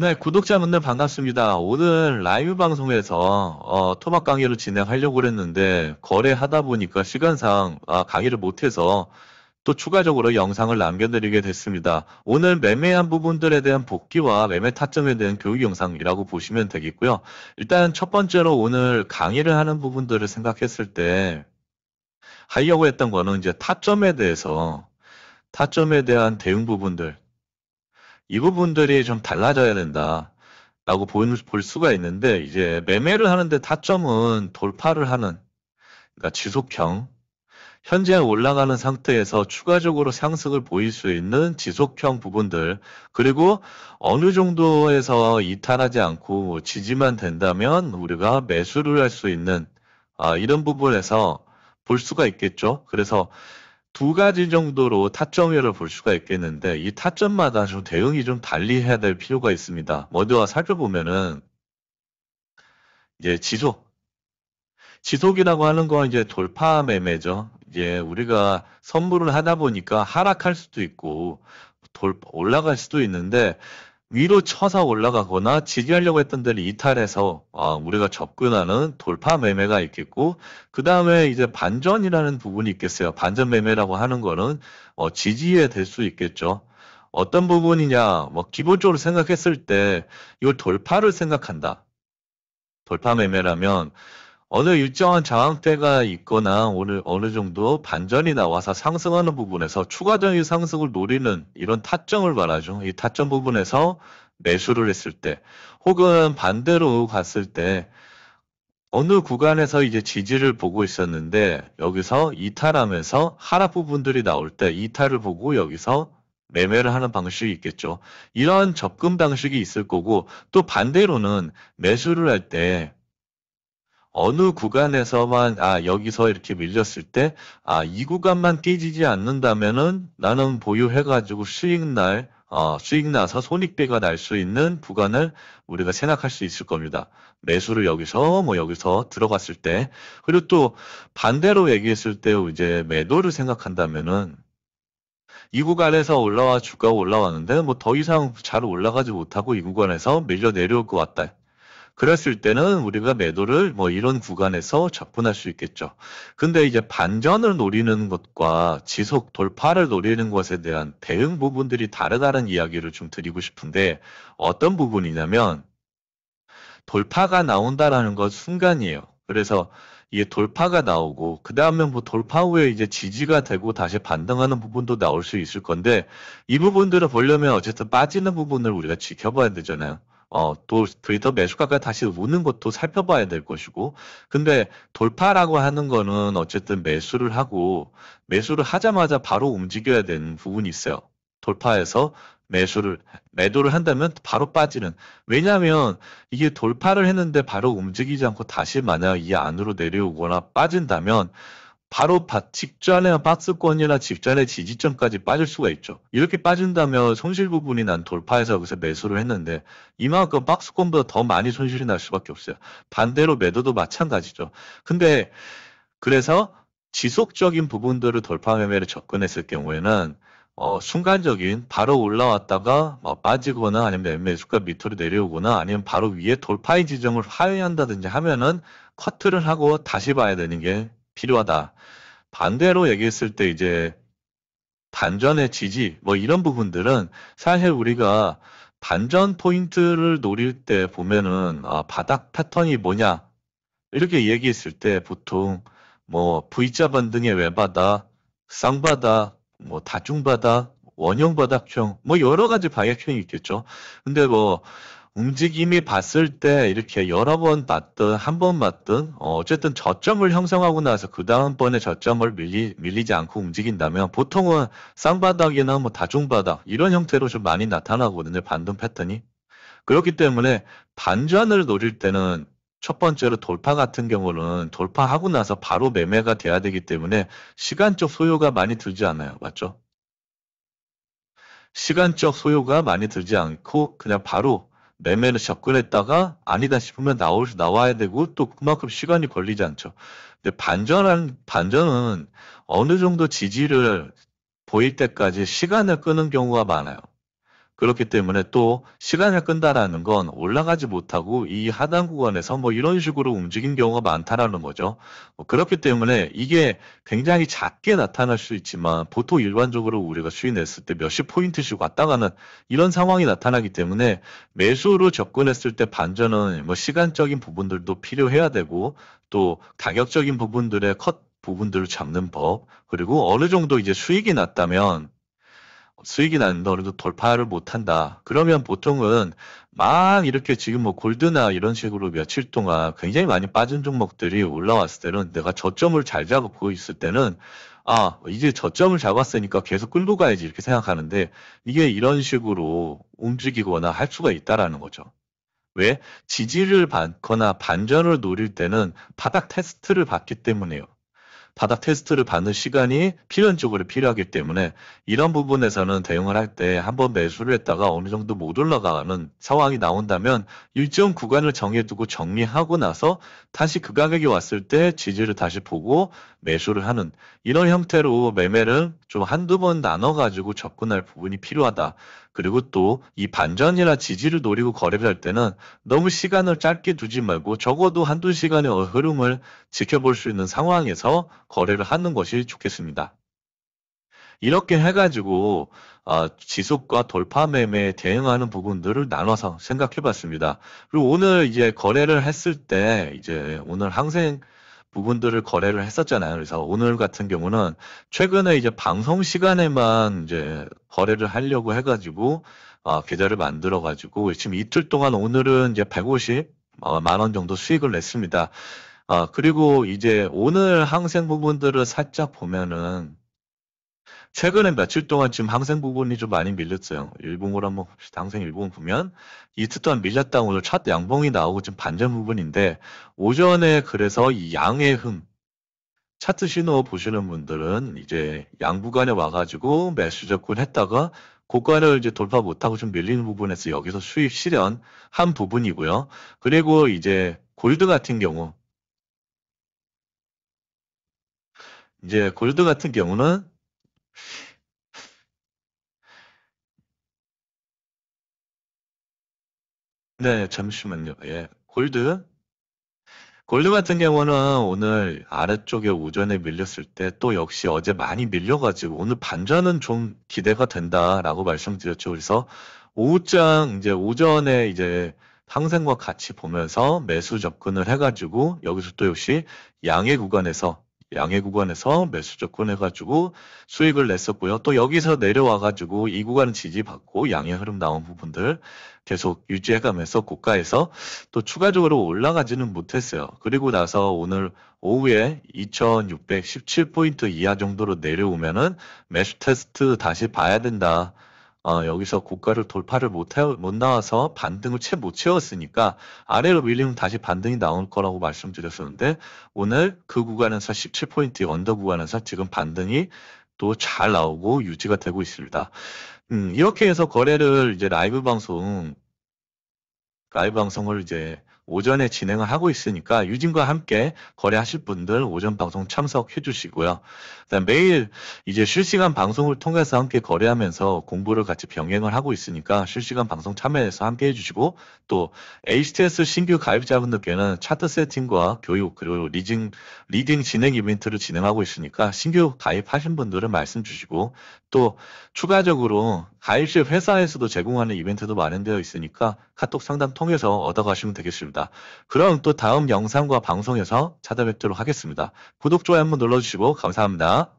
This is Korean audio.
네, 구독자분들 반갑습니다. 오늘 라이브 방송에서 어, 토막 강의를 진행하려고 그랬는데 거래하다 보니까 시간상 아, 강의를 못해서 또 추가적으로 영상을 남겨드리게 됐습니다. 오늘 매매한 부분들에 대한 복귀와 매매 타점에 대한 교육 영상이라고 보시면 되겠고요. 일단 첫 번째로 오늘 강의를 하는 부분들을 생각했을 때 하려고 했던 거는 이제 타점에 대해서 타점에 대한 대응 부분들 이 부분들이 좀 달라져야 된다. 라고 볼, 수가 있는데 이제 매매를 하는데 타점은 돌파를 하는 그러니까 지속형 현재 올라가는 상태에서 추가적으로 상승을 보일 수 있는 지속형 부분들 그리고 어느 정도에서 이탈하지 않고 지지만 된다면 우리가 매수를 할 수 있는 아, 이런 부분에서 볼 수가 있겠죠. 그래서 두 가지 정도로 타점이라고 볼 수가 있겠는데 이 타점마다 좀 대응이 좀 달리 해야 될 필요가 있습니다. 먼저 살펴보면은 이제 지속 지속이라고 하는 건 이제 돌파 매매죠. 이제 우리가 선물을 하다 보니까 하락할 수도 있고 돌 올라갈 수도 있는데 위로 쳐서 올라가거나 지지하려고 했던 데를 이탈해서 아, 우리가 접근하는 돌파 매매가 있겠고 그 다음에 이제 반전이라는 부분이 있겠어요. 반전 매매라고 하는 거는 어, 지지에 될 수 있겠죠. 어떤 부분이냐? 뭐 기본적으로 생각했을 때 이걸 돌파를 생각한다. 돌파 매매라면 어느 일정한 장황대가 있거나 오늘 어느 정도 반전이 나와서 상승하는 부분에서 추가적인 상승을 노리는 이런 타점을 말하죠. 이 타점 부분에서 매수를 했을 때 혹은 반대로 갔을 때 어느 구간에서 이제 지지를 보고 있었는데 여기서 이탈하면서 하락 부분들이 나올 때 이탈을 보고 여기서 매매를 하는 방식이 있겠죠. 이런 접근 방식이 있을 거고 또 반대로는 매수를 할때 어느 구간에서만 아 여기서 이렇게 밀렸을 때 아 이 구간만 깨지지 않는다면은 나는 보유해가지고 수익 날 어, 수익 나서 손익배가 날 수 있는 구간을 우리가 생각할 수 있을 겁니다. 매수를 여기서 뭐 여기서 들어갔을 때 그리고 또 반대로 얘기했을 때 이제 매도를 생각한다면은 이 구간에서 올라와 주가 올라왔는데 뭐 더 이상 잘 올라가지 못하고 이 구간에서 밀려 내려올 것 같다. 그랬을 때는 우리가 매도를 뭐 이런 구간에서 접근할 수 있겠죠. 근데 이제 반전을 노리는 것과 지속 돌파를 노리는 것에 대한 대응 부분들이 다르다는 이야기를 좀 드리고 싶은데 어떤 부분이냐면 돌파가 나온다라는 것 순간이에요. 그래서 이게 돌파가 나오고 그 다음에 뭐 돌파 후에 이제 지지가 되고 다시 반등하는 부분도 나올 수 있을 건데 이 부분들을 보려면 어쨌든 빠지는 부분을 우리가 지켜봐야 되잖아요. 어, 또 트위터 매수가가 다시 오는 것도 살펴봐야 될 것이고, 근데 돌파라고 하는 거는 어쨌든 매수를 하고, 매수를 하자마자 바로 움직여야 되는 부분이 있어요. 돌파해서 매수를, 매도를 한다면 바로 빠지는. 왜냐면 이게 돌파를 했는데 바로 움직이지 않고 다시 만약 이 안으로 내려오거나 빠진다면, 바로 바, 직전에 박스권이나 직전에 지지점까지 빠질 수가 있죠. 이렇게 빠진다면 손실 부분이 난 돌파해서 거기서 매수를 했는데 이만큼 박스권보다 더 많이 손실이 날 수밖에 없어요. 반대로 매도도 마찬가지죠. 근데 그래서 지속적인 부분들을 돌파 매매를 접근했을 경우에는 어, 순간적인 바로 올라왔다가 어, 빠지거나 아니면 매매수가 밑으로 내려오거나 아니면 바로 위에 돌파의 지점을 하회한다든지 하면은 커트를 하고 다시 봐야 되는 게 필요하다. 반대로 얘기했을 때 이제 반전의 지지 뭐 이런 부분들은 사실 우리가 반전 포인트를 노릴 때 보면은 아, 바닥 패턴이 뭐냐 이렇게 얘기했을 때 보통 뭐 V자 반등의 외바다, 쌍바다, 뭐 다중바다, 원형 바닥형 뭐 여러 가지 방향형이 있겠죠. 근데 뭐 움직임이 봤을 때 이렇게 여러 번봤든한 번봤든 어, 어쨌든 저점을 형성하고 나서 그 다음번에 저점을 밀리, 밀리지 않고 움직인다면 보통은 쌍바닥이나 뭐 다중바닥 이런 형태로 좀 많이 나타나거든요. 반등 패턴이. 그렇기 때문에 반전을 노릴 때는 첫 번째로 돌파 같은 경우는 돌파하고 나서 바로 매매가 돼야 되기 때문에 시간적 소요가 많이 들지 않아요. 맞죠? 시간적 소요가 많이 들지 않고 그냥 바로 매매를 접근했다가 아니다 싶으면 나올 나와야 되고 또 그만큼 시간이 걸리지 않죠. 근데 반전한 반전은 어느 정도 지지를 보일 때까지 시간을 끄는 경우가 많아요. 그렇기 때문에 또 시간을 끈다라는 건 올라가지 못하고 이 하단 구간에서 뭐 이런 식으로 움직인 경우가 많다라는 거죠. 뭐 그렇기 때문에 이게 굉장히 작게 나타날 수 있지만 보통 일반적으로 우리가 수인했을때 몇십 포인트씩 왔다 가는 이런 상황이 나타나기 때문에 매수로 접근했을 때 반전은 뭐 시간적인 부분들도 필요해야 되고 또 가격적인 부분들의 컷 부분들을 잡는 법 그리고 어느 정도 이제 수익이 났다면 수익이 나는데 어느 정도 돌파를 못한다. 그러면 보통은 막 이렇게 지금 뭐 골드나 이런 식으로 며칠 동안 굉장히 많이 빠진 종목들이 올라왔을 때는 내가 저점을 잘 잡고 있을 때는 아, 이제 저점을 잡았으니까 계속 끌고 가야지 이렇게 생각하는데 이게 이런 식으로 움직이거나 할 수가 있다라는 거죠. 왜? 지지를 받거나 반전을 노릴 때는 바닥 테스트를 받기 때문에요. 바닥 테스트를 받는 시간이 필연적으로 필요하기 때문에 이런 부분에서는 대응을 할 때 한 번 매수를 했다가 어느 정도 못 올라가는 상황이 나온다면 일정 구간을 정해두고 정리하고 나서 다시 그 가격이 왔을 때 지지를 다시 보고 매수를 하는 이런 형태로 매매를 좀 한두 번 나눠가지고 접근할 부분이 필요하다. 그리고 또 이 반전이나 지지를 노리고 거래를 할 때는 너무 시간을 짧게 두지 말고 적어도 한두 시간의 흐름을 지켜볼 수 있는 상황에서 거래를 하는 것이 좋겠습니다. 이렇게 해가지고 아, 지속과 돌파 매매에 대응하는 부분들을 나눠서 생각해 봤습니다. 그리고 오늘 이제 거래를 했을 때 이제 오늘 항생 부분들을 거래를 했었잖아요. 그래서 오늘 같은 경우는 최근에 이제 방송 시간에만 이제 거래를 하려고 해가지고 어, 계좌를 만들어가지고 지금 이틀 동안 오늘은 이제 150 어, 만원 정도 수익을 냈습니다. 아, 그리고 이제 오늘 항생 부분들을 살짝 보면은 최근에 며칠 동안 지금 항생 부분이 좀 많이 밀렸어요. 일봉로 한번 혹시다 항생 일봉 보면 이틀 동안 밀렸다 오늘 차트 양봉이 나오고 지금 반전 부분인데 오전에 그래서 이 양의 흠 차트 신호 보시는 분들은 이제 양구간에 와가지고 매수 접근 했다가 고가를 이제 돌파 못하고 좀 밀리는 부분에서 여기서 수입 실현 한 부분이고요. 그리고 이제 골드 같은 경우 이제 골드 같은 경우는 네. 잠시만요. 예. 골드? 골드 같은 경우는 오늘 아래쪽에 우전에 밀렸을 때 또 역시 어제 많이 밀려 가지고 오늘 반전은 좀 기대가 된다라고 말씀드렸죠. 그래서 오후장 인제 오전에 이제 상생과 같이 보면서 매수 접근을 해 가지고 여기서 또 역시 양의 구간에서 양해 구간에서 매수 조건 해가지고 수익을 냈었고요. 또 여기서 내려와가지고 이 구간은 지지받고 양해 흐름 나온 부분들 계속 유지해가면서 고가에서 또 추가적으로 올라가지는 못했어요. 그리고 나서 오늘 오후에 2617포인트 이하 정도로 내려오면은 매수 테스트 다시 봐야 된다. 어, 여기서 고가를 돌파를 못, 해, 못 나와서 반등을 채 못 채웠으니까 아래로 밀리면 다시 반등이 나올 거라고 말씀드렸었는데 오늘 그 구간에서 17포인트 언더 구간에서 지금 반등이 또 잘 나오고 유지가 되고 있습니다. 음, 이렇게 해서 거래를 이제 라이브 방송 라이브 방송을 이제 오전에 진행을 하고 있으니까 유진과 함께 거래하실 분들 오전 방송 참석해 주시고요. 그다음 매일 이제 실시간 방송을 통해서 함께 거래하면서 공부를 같이 병행을 하고 있으니까 실시간 방송 참여해서 함께 해주시고 또 HTS 신규 가입자분들께는 차트 세팅과 교육 그리고 리징 리딩 진행 이벤트를 진행하고 있으니까 신규 가입하신 분들은 말씀 주시고 또 추가적으로 가일시 회사에서도 제공하는 이벤트도 마련되어 있으니까 카톡 상담 통해서 얻어가시면 되겠습니다. 그럼 또 다음 영상과 방송에서 찾아뵙도록 하겠습니다. 구독, 좋아요 한번 눌러주시고 감사합니다.